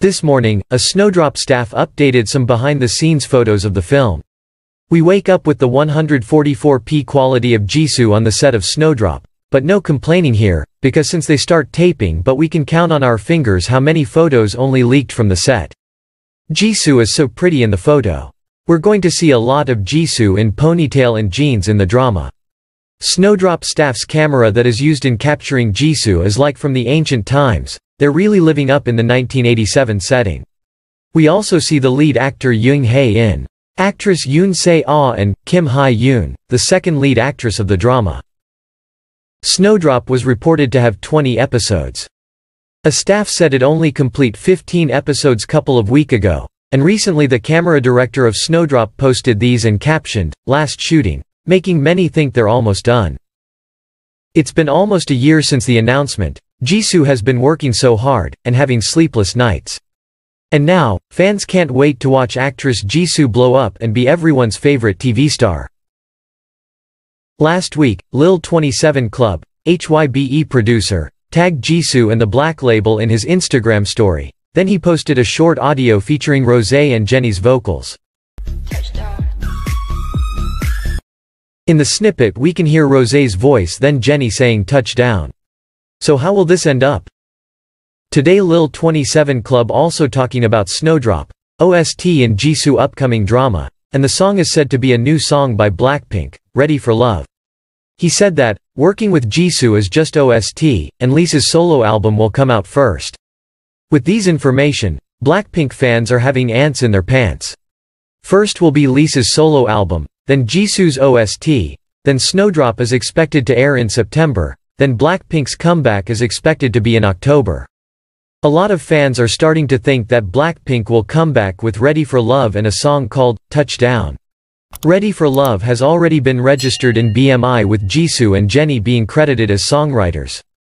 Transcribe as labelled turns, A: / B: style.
A: This morning, a Snowdrop staff updated some behind-the-scenes photos of the film. We wake up with the 144p quality of Jisoo on the set of Snowdrop. But no complaining here, because since they start taping but we can count on our fingers how many photos only leaked from the set. Jisoo is so pretty in the photo. We're going to see a lot of Jisoo in ponytail and jeans in the drama. Snowdrop staff's camera that is used in capturing Jisoo is like from the ancient times, they're really living up in the 1987 setting. We also see the lead actor Yung Hae-in, actress Yoon Se-ah and Kim Hyun, yoon the second lead actress of the drama. Snowdrop was reported to have 20 episodes. A staff said it only complete 15 episodes couple of week ago, and recently the camera director of Snowdrop posted these and captioned, last shooting, making many think they're almost done. It's been almost a year since the announcement, Jisoo has been working so hard, and having sleepless nights. And now, fans can't wait to watch actress Jisoo blow up and be everyone's favorite TV star. Last week, Lil 27 Club, HYBE producer, tagged Jisoo and the Black Label in his Instagram story. Then he posted a short audio featuring Rosé and Jenny's vocals. In the snippet we can hear Rosé's voice then Jenny saying touchdown. So how will this end up? Today Lil 27 Club also talking about Snowdrop, OST and Jisoo upcoming drama, and the song is said to be a new song by Blackpink. Ready for Love. He said that, working with Jisoo is just OST, and Lisa's solo album will come out first. With these information, Blackpink fans are having ants in their pants. First will be Lisa's solo album, then Jisoo's OST, then Snowdrop is expected to air in September, then Blackpink's comeback is expected to be in October. A lot of fans are starting to think that Blackpink will come back with Ready for Love and a song called, Touchdown. Ready for Love has already been registered in BMI with Jisoo and Jennie being credited as songwriters.